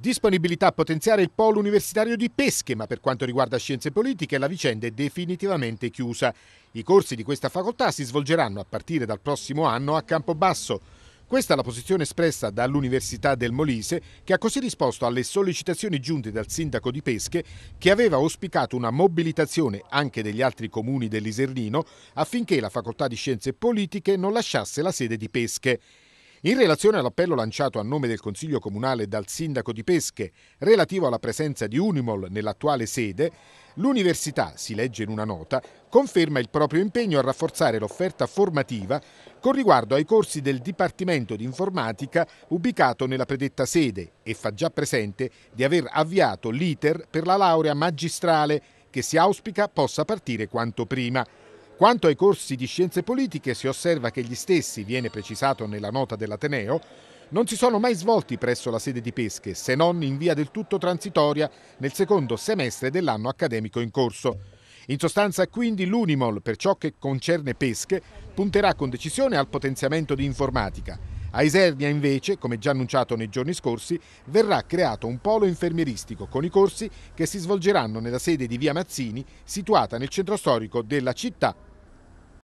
Disponibilità a potenziare il polo universitario di Pesche, ma per quanto riguarda scienze politiche la vicenda è definitivamente chiusa. I corsi di questa facoltà si svolgeranno a partire dal prossimo anno a Campobasso. Questa è la posizione espressa dall'Università del Molise, che ha così risposto alle sollecitazioni giunte dal sindaco di Pesche, che aveva auspicato una mobilitazione anche degli altri comuni dell'Isernino affinché la facoltà di scienze politiche non lasciasse la sede di Pesche. In relazione all'appello lanciato a nome del Consiglio Comunale dal Sindaco di Pesche relativo alla presenza di Unimol nell'attuale sede, l'Università, si legge in una nota, conferma il proprio impegno a rafforzare l'offerta formativa con riguardo ai corsi del Dipartimento di Informatica ubicato nella predetta sede e fa già presente di aver avviato l'iter per la laurea magistrale che si auspica possa partire quanto prima. Quanto ai corsi di scienze politiche si osserva che gli stessi, viene precisato nella nota dell'Ateneo, non si sono mai svolti presso la sede di Pesche, se non in via del tutto transitoria nel secondo semestre dell'anno accademico in corso. In sostanza quindi l'Unimol, per ciò che concerne Pesche, punterà con decisione al potenziamento di informatica. A Isernia invece, come già annunciato nei giorni scorsi, verrà creato un polo infermieristico con i corsi che si svolgeranno nella sede di Via Mazzini, situata nel centro storico della città